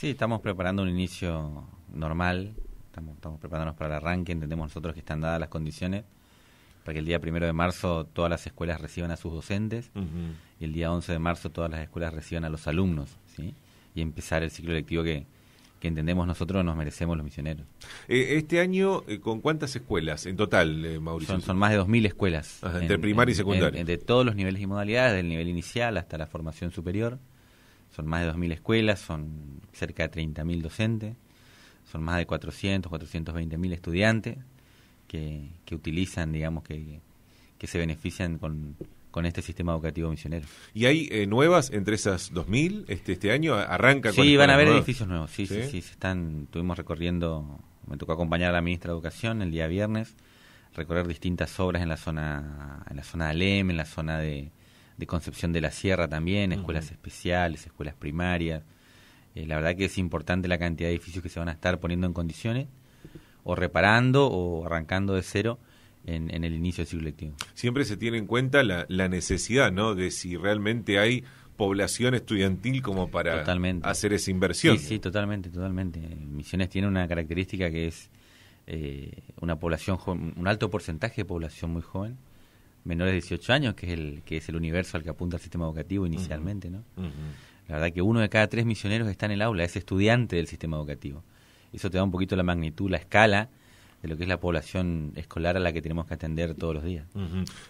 Sí, estamos preparando un inicio normal, estamos, preparándonos para el arranque, entendemos nosotros que están dadas las condiciones para que el día primero de marzo todas las escuelas reciban a sus docentes y el día 11 de marzo todas las escuelas reciban a los alumnos, ¿sí? Y empezar el ciclo lectivo que, entendemos nosotros nos merecemos los misioneros. Eh, este año, eh, ¿con cuántas escuelas en total, eh, Mauricio? Son, más de 2.000 escuelas. entre primaria y secundaria. de todos los niveles y modalidades, del nivel inicial hasta la formación superior. Son más de 2.000 escuelas, son cerca de 30.000 docentes, son más de 400, 420.000 estudiantes que, que utilizan, digamos, que, que se benefician con, con este sistema educativo misionero. ¿Y hay eh, nuevas entre esas 2000 este, este año? ¿Arranca con Sí, van a haber edificios nuevos, sí, sí, sí, están, estuvimos recorriendo, me tocó acompañar a la ministra de Educación el día viernes, recorrer distintas obras en la zona, en la zona de Alem, en la zona de, de Concepción de la Sierra también, escuelas especiales, escuelas primarias. Eh, la verdad que es importante la cantidad de edificios que se van a estar poniendo en condiciones, o reparando, o arrancando de cero. En, el inicio del ciclo lectivo. Siempre se tiene en cuenta la, necesidad, ¿no? De si realmente hay población estudiantil como para hacer esa inversión. Sí, totalmente, totalmente. Misiones tiene una característica que es eh, una población, un alto porcentaje de población muy joven menores de 18 años, que es el, que es el universo al que apunta el sistema educativo inicialmente, ¿no? La verdad que uno de cada tres misioneros está en el aula, es estudiante del sistema educativo. Eso te da un poquito la magnitud, la escala de lo que es la población escolar a la que tenemos que atender todos los días.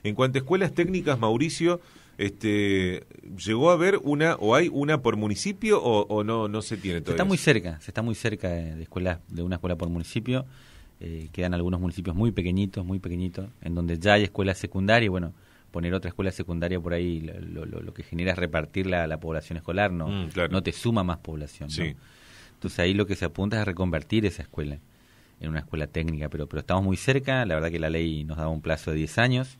En cuanto a escuelas técnicas, Mauricio, este, ¿llegó a haber una o hay una por municipio o, no, no se tiene todavía? está muy cerca, se está muy cerca de de una escuela por municipio. Eh, quedan algunos municipios muy pequeñitos, muy pequeñitos, en donde ya hay escuelas secundarias, bueno, poner otra escuela secundaria por ahí lo, que genera es repartir la, la población escolar, no, mm, no te suma más población. Sí. Entonces ahí lo que se apunta es a reconvertir esa escuela en una escuela técnica, pero, pero estamos muy cerca, la verdad que la ley nos daba un plazo de 10 años,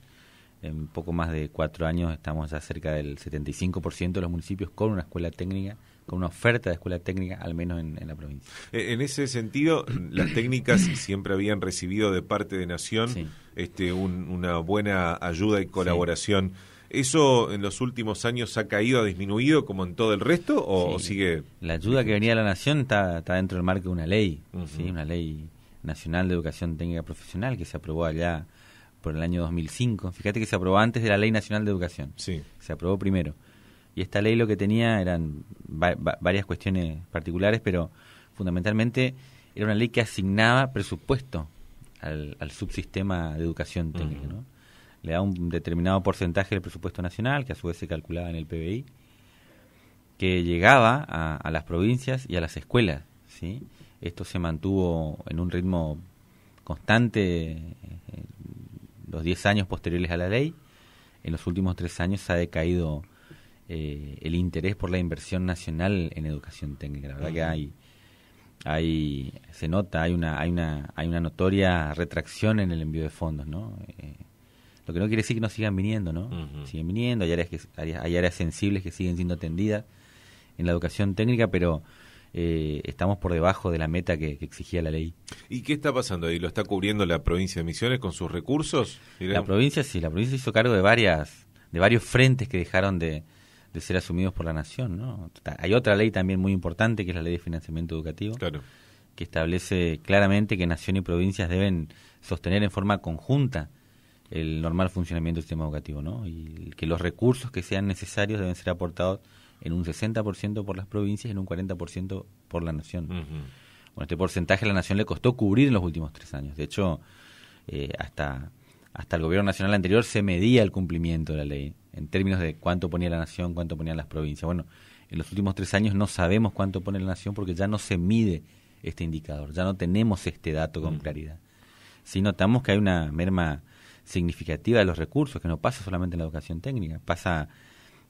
en poco más de 4 años estamos ya cerca del 75% de los municipios con una escuela técnica con una oferta de escuela técnica, al menos en, la provincia. Eh, en ese sentido, las técnicas siempre habían recibido de parte de Nación este, una buena ayuda y colaboración. ¿Eso en los últimos años ha caído, ha disminuido como en todo el resto o sigue...? La ayuda que venía de la Nación está, dentro del marco de una ley, una ley nacional de educación técnica profesional que se aprobó allá por el año 2005. Fíjate que se aprobó antes de la ley nacional de educación. Sí. Se aprobó primero. Y esta ley lo que tenía eran varias cuestiones particulares, pero fundamentalmente era una ley que asignaba presupuesto al, subsistema de educación técnica. ¿no? Le daba un determinado porcentaje del presupuesto nacional, que a su vez se calculaba en el PBI, que llegaba a, las provincias y a las escuelas. ¿sí? Esto se mantuvo en un ritmo constante eh, los 10 años posteriores a la ley. En los últimos tres años ha decaído eh, el interés por la inversión nacional en educación técnica. La verdad que hay, hay, se nota, hay una, hay una, hay una notoria retracción en el envío de fondos, ¿no? Eh, lo que no quiere decir que no sigan viniendo, ¿no? Siguen viniendo, hay áreas, que, hay áreas sensibles que siguen siendo atendidas en la educación técnica, pero eh, estamos por debajo de la meta que, exigía la ley. ¿Y qué está pasando ahí? ¿Lo está cubriendo la provincia de Misiones con sus recursos? La provincia sí, la provincia hizo cargo de varias, de varios frentes que dejaron de, de ser asumidos por la nación. ¿no? Hay otra ley también muy importante que es la ley de financiamiento educativo, que establece claramente que nación y provincias deben sostener en forma conjunta el normal funcionamiento del sistema educativo ¿no? y que los recursos que sean necesarios deben ser aportados en un 60% por las provincias y en un 40% por la nación. Bueno, este porcentaje a la nación le costó cubrir en los últimos tres años. De hecho, eh, hasta hasta el gobierno nacional anterior se medía el cumplimiento de la ley en términos de cuánto ponía la nación, cuánto ponían las provincias. Bueno, en los últimos tres años no sabemos cuánto pone la nación porque ya no se mide este indicador, ya no tenemos este dato con mm. claridad. Si notamos que hay una merma significativa de los recursos, que no pasa solamente en la educación técnica, pasa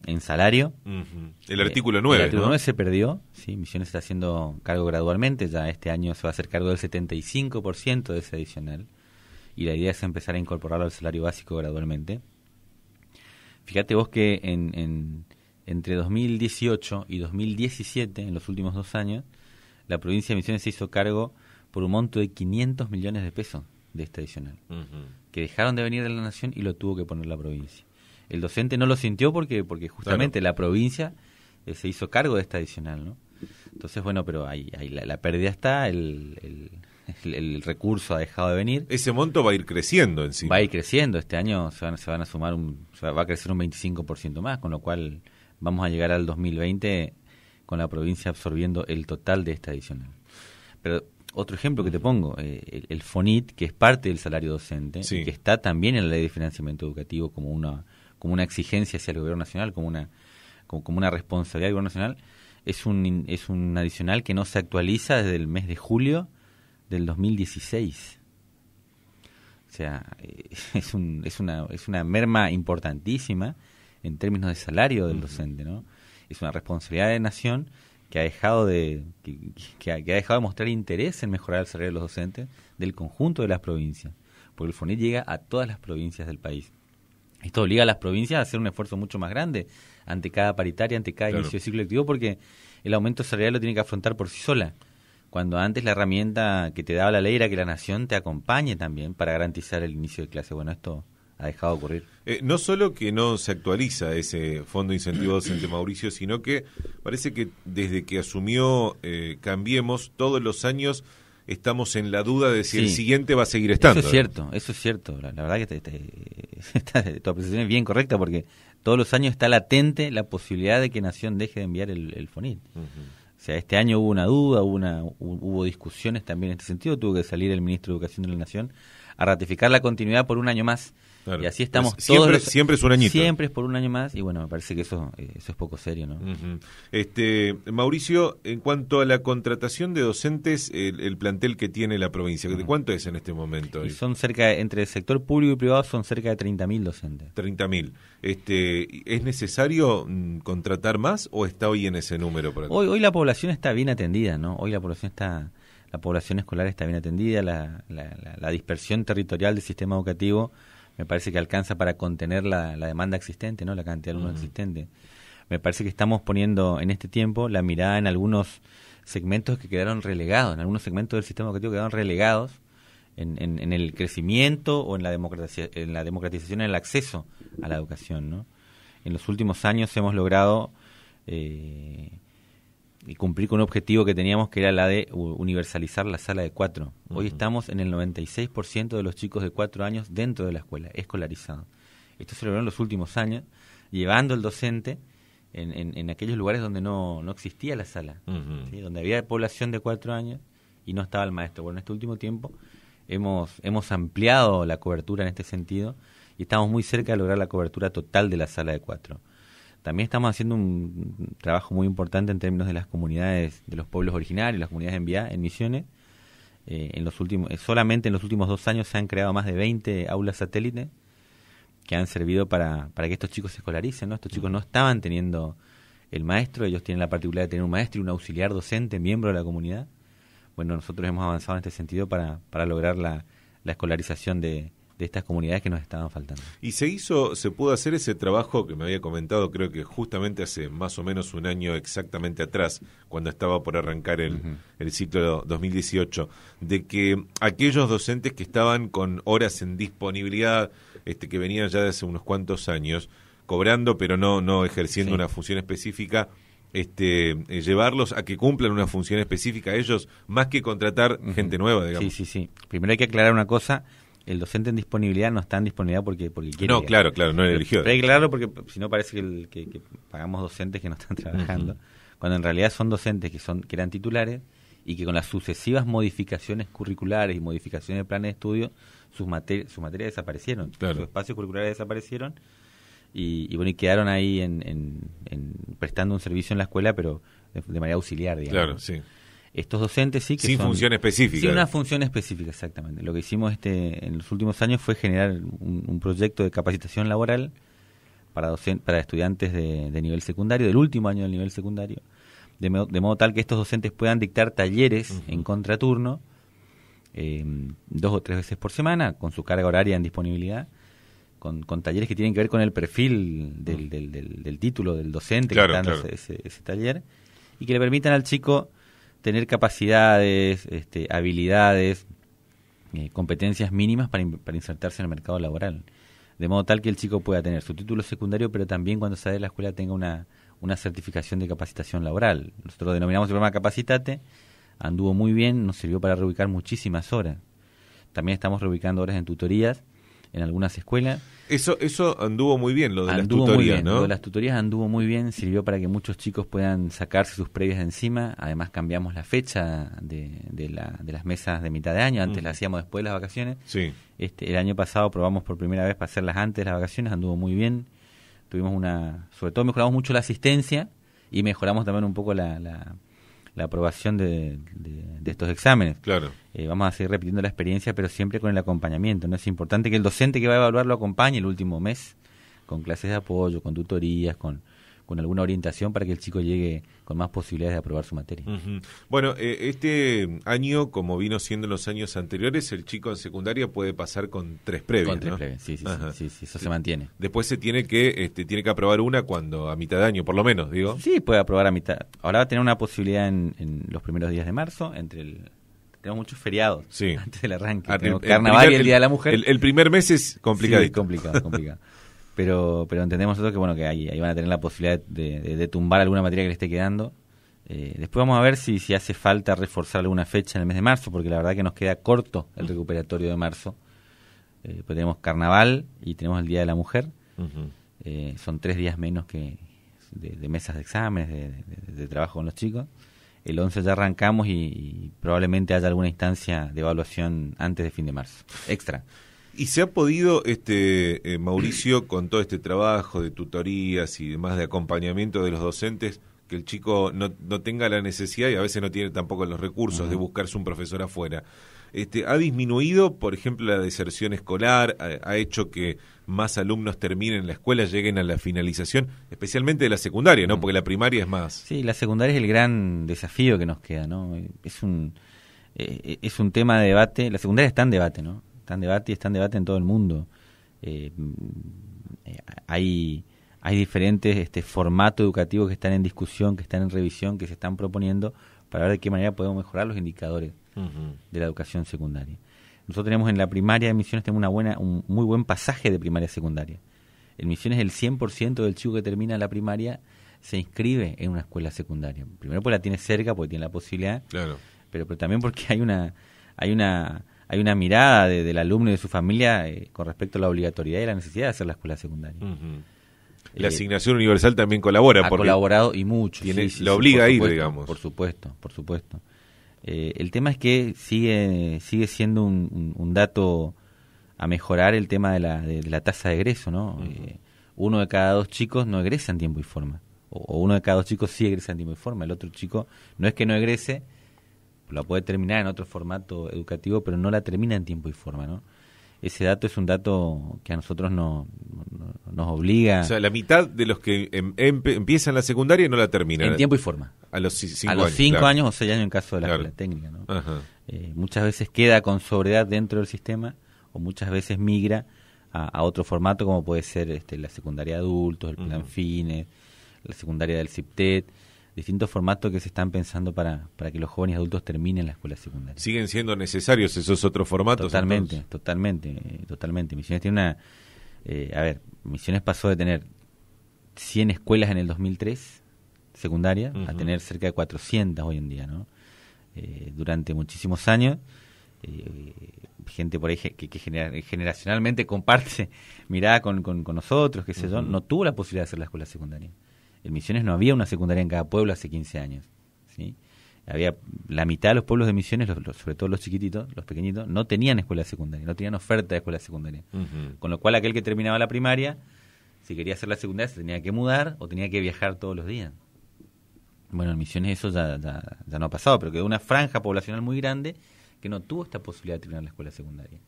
en salario. Eh, el artículo 9. El artículo 9 se perdió, sí, Misiones está haciendo cargo gradualmente, ya este año se va a hacer cargo del 75% de ese adicional y la idea es empezar a incorporarlo al salario básico gradualmente. Fíjate vos que entre 2018 y 2017, en los últimos dos años, la provincia de Misiones se hizo cargo por un monto de 500 millones de pesos de este adicional, que dejaron de venir de la nación y lo tuvo que poner la provincia. El docente no lo sintió porque, porque justamente la provincia eh, se hizo cargo de esta adicional, ¿no? Entonces, bueno, pero ahí, ahí la, pérdida está, el, el, recurso ha dejado de venir. Ese monto va a ir creciendo encima. Va a ir creciendo, este año se van, a sumar, un, va a crecer un 25% más, con lo cual vamos a llegar al 2020 con la provincia absorbiendo el total de esta adicional. Pero otro ejemplo que te pongo, eh, el, FONIT, que es parte del salario docente, que está también en la ley de financiamiento educativo como una, como una exigencia hacia el gobierno nacional, como una, como, una responsabilidad del gobierno nacional, es un, es un adicional que no se actualiza desde el mes de julio del 2016. O sea, eh, es, es, una, es una merma importantísima en términos de salario del docente, ¿no? Es una responsabilidad de nación que ha dejado de que, ha, dejado de mostrar interés en mejorar el salario de los docentes del conjunto de las provincias, porque el FONIT llega a todas las provincias del país. Esto obliga a las provincias a hacer un esfuerzo mucho más grande ante cada paritaria, ante cada inicio de ciclo lectivo, porque el aumento salarial lo tiene que afrontar por sí sola cuando antes la herramienta que te daba la ley era que la nación te acompañe también para garantizar el inicio de clase. Bueno, esto ha dejado de ocurrir. Eh, no solo que no se actualiza ese fondo incentivo docente Mauricio, sino que parece que desde que asumió eh, Cambiemos, todos los años estamos en la duda de si el siguiente va a seguir estando. Eso es cierto, eso es cierto. La, verdad que tu apreciación es bien correcta porque todos los años está latente la posibilidad de que Nación deje de enviar el, el FONIT sea, este año hubo una duda, hubo, hubo discusiones también en este sentido, tuvo que salir el ministro de Educación de la Nación a ratificar la continuidad por un año más. Y así estamos siempre, todos. siempre es un añito. Siempre es por un año más y bueno, me parece que eso, eh, eso es poco serio, ¿no? este, Mauricio, en cuanto a la contratación de docentes, el, plantel que tiene la provincia, ¿de cuánto es en este momento? son cerca, entre el sector público y privado, son cerca de 30.000 docentes. 30.000. Este, ¿Es necesario mm, contratar más o está hoy en ese número? hoy, hoy la población está bien atendida, ¿no? Hoy la población está la población escolar está bien atendida, la, dispersión territorial del sistema educativo me parece que alcanza para contener la, demanda existente, ¿no? la cantidad de alumnos existente. Me parece que estamos poniendo en este tiempo la mirada en algunos segmentos que quedaron relegados, en algunos segmentos del sistema educativo que quedaron relegados en, en, el crecimiento o en la, democratización, en la democratización, en el acceso a la educación. ¿no? En los últimos años hemos logrado... Eh, y cumplir con un objetivo que teníamos que era la de universalizar la sala de cuatro. Hoy estamos en el 96% de los chicos de cuatro años dentro de la escuela, escolarizados. Esto se logró en los últimos años, llevando el docente en, aquellos lugares donde no, existía la sala, donde había población de cuatro años y no estaba el maestro. Bueno, en este último tiempo hemos, hemos ampliado la cobertura en este sentido y estamos muy cerca de lograr la cobertura total de la sala de cuatro. También estamos haciendo un trabajo muy importante en términos de las comunidades, de los pueblos originarios, las comunidades en en misiones. Eh, en los últimos, eh, solamente en los últimos dos años se han creado más de 20 aulas satélite que han servido para, para que estos chicos se escolaricen. ¿no? Estos chicos no estaban teniendo el maestro, ellos tienen la particularidad de tener un maestro y un auxiliar docente, miembro de la comunidad. Bueno, nosotros hemos avanzado en este sentido para, para lograr la, la escolarización de, de estas comunidades que nos estaban faltando. Y se hizo, se pudo hacer ese trabajo que me había comentado, creo que justamente hace más o menos un año exactamente atrás, cuando estaba por arrancar el, el ciclo 2018, de que aquellos docentes que estaban con horas en disponibilidad, este, que venían ya de hace unos cuantos años, cobrando pero no, no ejerciendo una función específica, este, eh, llevarlos a que cumplan una función específica ellos, más que contratar gente nueva, digamos. Sí, sí, sí. Primero hay que aclarar una cosa, el docente en disponibilidad no está en disponibilidad porque, porque quiere. No, claro, claro, no el eligió. claro, porque si no parece que, que, pagamos docentes que no están trabajando, cuando en realidad son docentes que, son, que eran titulares y que con las sucesivas modificaciones curriculares y modificaciones de planes de estudio, sus, materias desaparecieron, sus espacios curriculares desaparecieron y, bueno, y quedaron ahí en, en, prestando un servicio en la escuela, pero de manera auxiliar, digamos. Claro, sí estos docentes sí que sin función específica sin una función específica exactamente lo que hicimos este en los últimos años fue generar un, proyecto de capacitación laboral para para estudiantes de, nivel secundario del último año del nivel secundario de, modo, tal que estos docentes puedan dictar talleres en contraturno eh, dos o tres veces por semana con su carga horaria en disponibilidad con, con talleres que tienen que ver con el perfil del, del, título del docente que está dando ese taller y que le permitan al chico tener capacidades, este, habilidades, eh, competencias mínimas para, insertarse en el mercado laboral. De modo tal que el chico pueda tener su título secundario, pero también cuando sale de la escuela tenga una, una certificación de capacitación laboral. Nosotros denominamos el programa Capacitate, anduvo muy bien, nos sirvió para reubicar muchísimas horas. También estamos reubicando horas en tutorías en algunas escuelas. Eso, eso anduvo muy bien, lo de las tutorías, Lo de las tutorías anduvo muy bien, sirvió para que muchos chicos puedan sacarse sus previas de encima. Además, cambiamos la fecha de, de, las mesas de mitad de año. Antes la las hacíamos después de las vacaciones. Sí. Este, el año pasado probamos por primera vez para hacerlas antes de las vacaciones, anduvo muy bien. Tuvimos una. Sobre todo, mejoramos mucho la asistencia y mejoramos también un poco la la aprobación de, de, estos exámenes. Claro. Eh, vamos a seguir repitiendo la experiencia, pero siempre con el acompañamiento. ¿no? Es importante que el docente que va a evaluar lo acompañe el último mes con clases de apoyo, con tutorías, con, con alguna orientación para que el chico llegue con más posibilidades de aprobar su materia. Bueno, eh, este año, como vino siendo en los años anteriores, el chico en secundaria puede pasar con tres previos. Con tres previos, sí sí, sí, eso se mantiene. Después se tiene que este, tiene que aprobar una cuando a mitad de año, por lo menos, digo. Sí, puede aprobar a mitad. Ahora va a tener una posibilidad en, los primeros días de marzo, entre el tenemos muchos feriados sí. antes del arranque. Ah, carnaval y el Día de la Mujer. El, primer mes es complicado. Sí, complicado, complicado. pero, pero entendemos nosotros que bueno que ahí, van a tener la posibilidad de, tumbar alguna materia que le esté quedando. Eh, después vamos a ver si, si hace falta reforzar alguna fecha en el mes de marzo, porque la verdad que nos queda corto el recuperatorio de marzo. Eh, tenemos carnaval y tenemos el Día de la Mujer. Eh, son tres días menos que de, mesas de exámenes, de, trabajo con los chicos. El 11 ya arrancamos y probablemente haya alguna instancia de evaluación antes de fin de marzo. Extra. ¿Y se ha podido, este, eh, Mauricio, con todo este trabajo de tutorías y demás de acompañamiento de los docentes, que el chico no, tenga la necesidad y a veces no tiene tampoco los recursos de buscarse un profesor afuera? Este, ¿Ha disminuido, por ejemplo, la deserción escolar? Ha, hecho que más alumnos terminen la escuela, lleguen a la finalización, especialmente de la secundaria, ¿no? Mm. Porque la primaria es más. Sí, la secundaria es el gran desafío que nos queda, ¿no? Es un, eh, es un tema de debate. La secundaria está en debate, ¿no? están debate y está en debate en todo el mundo. Eh, eh, hay, hay diferentes este, formatos educativos que están en discusión, que están en revisión, que se están proponiendo para ver de qué manera podemos mejorar los indicadores de la educación secundaria. Nosotros tenemos en la primaria de Misiones tenemos una buena, un muy buen pasaje de primaria a secundaria. En Misiones el 100% del chico que termina la primaria se inscribe en una escuela secundaria. Primero porque la tiene cerca, porque tiene la posibilidad, pero, pero también porque hay una, hay una hay una mirada del alumno y de su familia eh, con respecto a la obligatoriedad y la necesidad de hacer la escuela secundaria. La eh, asignación universal también colabora. Ha colaborado y mucho. la lo obliga a ir, digamos. Por supuesto, por supuesto. Eh, el tema es que sigue, sigue siendo un, dato a mejorar el tema de la, de, la tasa de egreso, ¿no? uno de cada dos chicos no egresa en tiempo y forma. o, uno de cada dos chicos sí egresa en tiempo y forma. El otro chico no es que no egrese, la puede terminar en otro formato educativo, pero no la termina en tiempo y forma, ¿no? Ese dato es un dato que a nosotros no, nos obliga. O sea, la mitad de los que em, empiezan la secundaria no la terminan. En tiempo y forma. A los cinco, años, o seis años en caso de la escuela técnica. Eh, muchas veces queda con sobriedad dentro del sistema o muchas veces migra a, otro formato como puede ser este, la secundaria de adultos, el plan FINES, la secundaria del CIPTET e distintos formatos que se están pensando para, para que los jóvenes adultos terminen la escuela secundaria. ¿Siguen siendo necesarios esos otros formatos? Totalmente, totalmente, eh, totalmente. Misiones tiene una... Eh, a ver, Misiones pasó de tener 100 escuelas en el 2003, secundaria, a tener cerca de 400 hoy en día, ¿no? Eh, durante muchísimos años. gente por ahí que, generacionalmente comparte mirada con, con, nosotros, que sé yo, no tuvo la posibilidad de hacer la escuela secundaria. En Misiones no había una secundaria en cada pueblo hace 15 años. ¿sí? Había la mitad de los pueblos de Misiones, sobre todo los chiquititos, los pequeñitos, no tenían escuela secundaria, no tenían oferta de escuela secundaria. Con lo cual aquel que terminaba la primaria, si quería hacer la secundaria, se tenía que mudar o tenía que viajar todos los días. Bueno, en Misiones eso ya, ya, no ha pasado, pero quedó una franja poblacional muy grande que no tuvo esta posibilidad de terminar la escuela secundaria.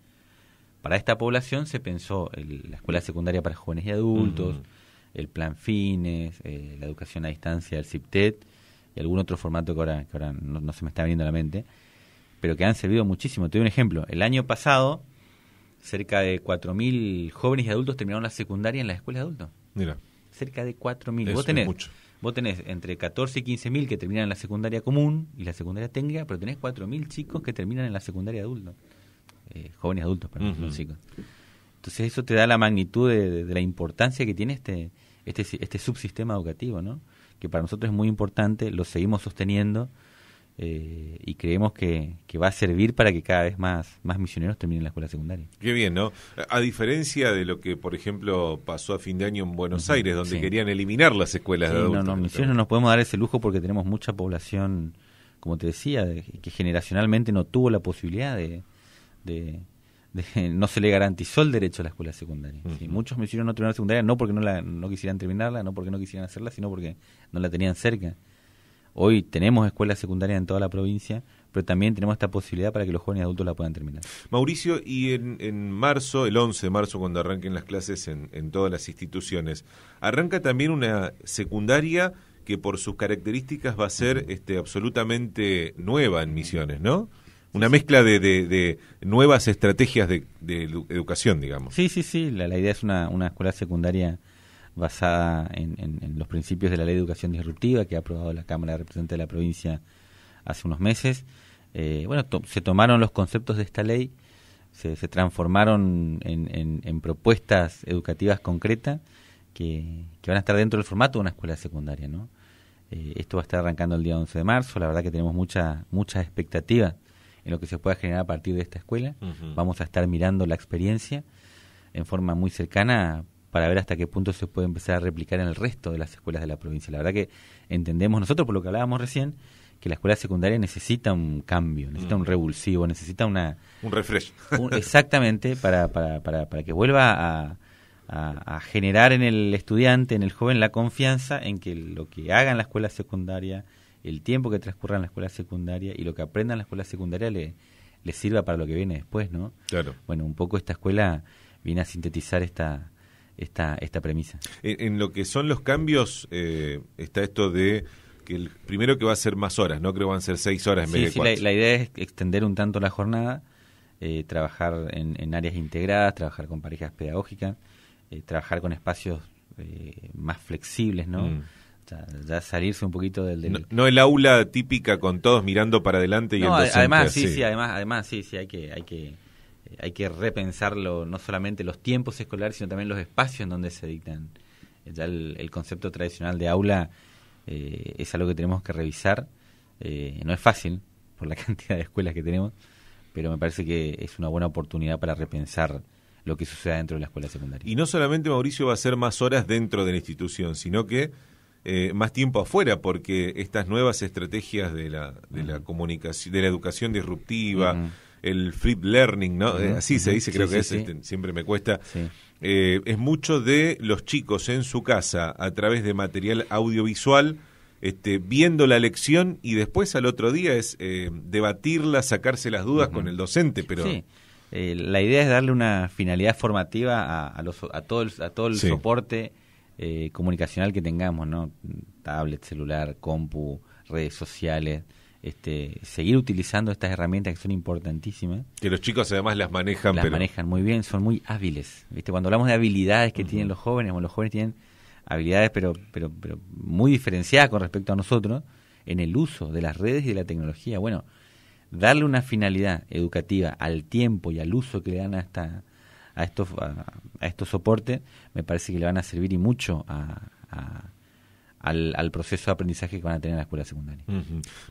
Para esta población se pensó la escuela secundaria para jóvenes y adultos el Plan Fines, eh, la educación a distancia, el CIPTET y algún otro formato que ahora, que ahora no, se me está viniendo a la mente, pero que han servido muchísimo. Te doy un ejemplo. El año pasado, cerca de 4.000 jóvenes y adultos terminaron la secundaria en las escuelas de adultos. Mira. Cerca de 4.000. Vos tenés, vos tenés entre 14 y 15.000 que terminan en la secundaria común y la secundaria técnica, pero tenés 4.000 chicos que terminan en la secundaria adulto. Eh, jóvenes adultos, perdón, chicos. Entonces eso te da la magnitud de, la importancia que tiene este, este, este subsistema educativo, ¿no? que para nosotros es muy importante, lo seguimos sosteniendo eh, y creemos que, va a servir para que cada vez más, más misioneros terminen la escuela secundaria. Qué bien, ¿no? A diferencia de lo que, por ejemplo, pasó a fin de año en Buenos Aires, donde querían eliminar las escuelas de adultos. No, no, misiones no nos podemos dar ese lujo porque tenemos mucha población, como te decía, que generacionalmente no tuvo la posibilidad de, de no se le garantizó el derecho a la escuela secundaria. Muchos me hicieron no terminar secundaria no porque no, la, no quisieran terminarla, no porque no quisieran hacerla, sino porque no la tenían cerca. Hoy tenemos escuelas secundarias en toda la provincia, pero también tenemos esta posibilidad para que los jóvenes adultos la puedan terminar. Mauricio, y en, en marzo, el 11 de marzo, cuando arranquen las clases en, en, todas las instituciones, arranca también una secundaria que por sus características va a ser este, absolutamente nueva en Misiones, ¿no? Una mezcla de, de, nuevas estrategias de, educación, digamos. Sí, sí, sí. La, idea es una, una, escuela secundaria basada en, los principios de la ley de educación disruptiva que ha aprobado la Cámara de Representantes de la provincia hace unos meses. Eh, bueno, se tomaron los conceptos de esta ley, se, transformaron en, propuestas educativas concretas que, que, van a estar dentro del formato de una escuela secundaria, ¿no? Eh, esto va a estar arrancando el día 11 de marzo. La verdad que tenemos mucha, muchas expectativas en lo que se pueda generar a partir de esta escuela. Vamos a estar mirando la experiencia en forma muy cercana para ver hasta qué punto se puede empezar a replicar en el resto de las escuelas de la provincia. La verdad que entendemos nosotros, por lo que hablábamos recién, que la escuela secundaria necesita un cambio, necesita mm. un revulsivo, necesita una... Un refresco. exactamente, para, para, para, para, que vuelva a, a, generar en el estudiante, en el joven, la confianza en que lo que haga en la escuela secundaria, el tiempo que transcurra en la escuela secundaria y lo que aprenda en la escuela secundaria le, sirva para lo que viene después, ¿no? Claro. Bueno, un poco esta escuela viene a sintetizar esta, esta, esta premisa. En, lo que son los cambios, eh, está esto de que el primero que va a ser más horas, ¿no? Creo que van a ser seis horas en sí, La, idea es extender un tanto la jornada, eh, trabajar en, áreas integradas, trabajar con parejas pedagógicas, eh, trabajar con espacios más flexibles, ¿no? Mm. Ya, salirse un poquito del... No, el aula típica con todos mirando para adelante y no, además sí, sí, además, además sí, sí, hay que... Hay que eh, hay que repensarlo, no solamente los tiempos escolares, sino también los espacios en donde se dictan. Eh, ya el, concepto tradicional de aula eh, es algo que tenemos que revisar. Eh, no es fácil por la cantidad de escuelas que tenemos, pero me parece que es una buena oportunidad para repensar lo que sucede dentro de la escuela secundaria. Y no solamente, Mauricio, va a ser más horas dentro de la institución, sino que eh, más tiempo afuera porque estas nuevas estrategias de la, de la comunicación, de la educación disruptiva, el flip learning, ¿no? Eh, así se dice, creo que este, siempre me cuesta. Eh, es mucho de los chicos en su casa a través de material audiovisual. Este, viendo la lección y después al otro día es debatirla, sacarse las dudas con el docente, pero la idea es darle una finalidad formativa a, los, a todo a todo el soporte eh, comunicacional que tengamos, ¿no? Tablet, celular, compu, redes sociales. Este, seguir utilizando estas herramientas que son importantísimas. Que los chicos además las manejan. Las manejan muy bien, son muy hábiles. ¿viste? Cuando hablamos de habilidades que tienen los jóvenes, los jóvenes tienen habilidades pero, pero, pero muy diferenciadas con respecto a nosotros en el uso de las redes y de la tecnología. Bueno, darle una finalidad educativa al tiempo y al uso que le dan a, esta, a estos, a, estos soportes, me parece que le van a servir y mucho a, al, proceso de aprendizaje que van a tener en la escuela secundaria.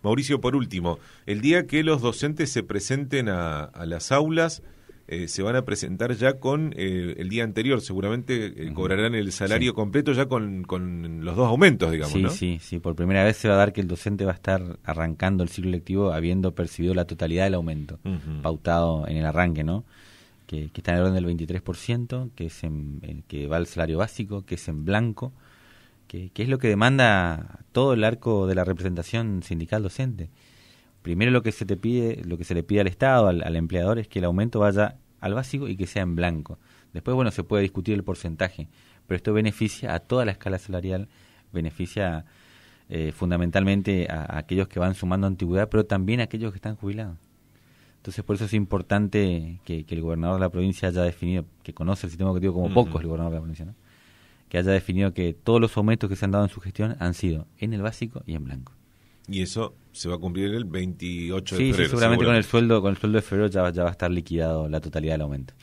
Mauricio, por último, el día que los docentes se presenten a, las aulas, eh, se van a presentar ya con eh, el día anterior, seguramente eh, cobrarán el salario completo ya con, con, los dos aumentos, digamos. Sí, sí, sí, por primera vez se va a dar que el docente va a estar arrancando el ciclo lectivo habiendo percibido la totalidad del aumento, pautado en el arranque, ¿no? que, está en el orden del 23%, que, es en, que va al salario básico, que es en blanco, que, es lo que demanda todo el arco de la representación sindical docente. Primero lo que se te pide, lo que se le pide al Estado, al, empleador, es que el aumento vaya al básico y que sea en blanco. Después, bueno, se puede discutir el porcentaje, pero esto beneficia a toda la escala salarial, beneficia eh, fundamentalmente a, aquellos que van sumando antigüedad, pero también a aquellos que están jubilados. Entonces, por eso es importante que, el gobernador de la provincia haya definido, que conoce el sistema educativo como pocos el gobernador de la provincia, que haya definido que todos los aumentos que se han dado en su gestión han sido en el básico y en blanco. Y eso se va a cumplir el 28 de febrero. Sí, seguramente, Con, el sueldo, con el sueldo de febrero ya va a estar liquidado la totalidad del aumento.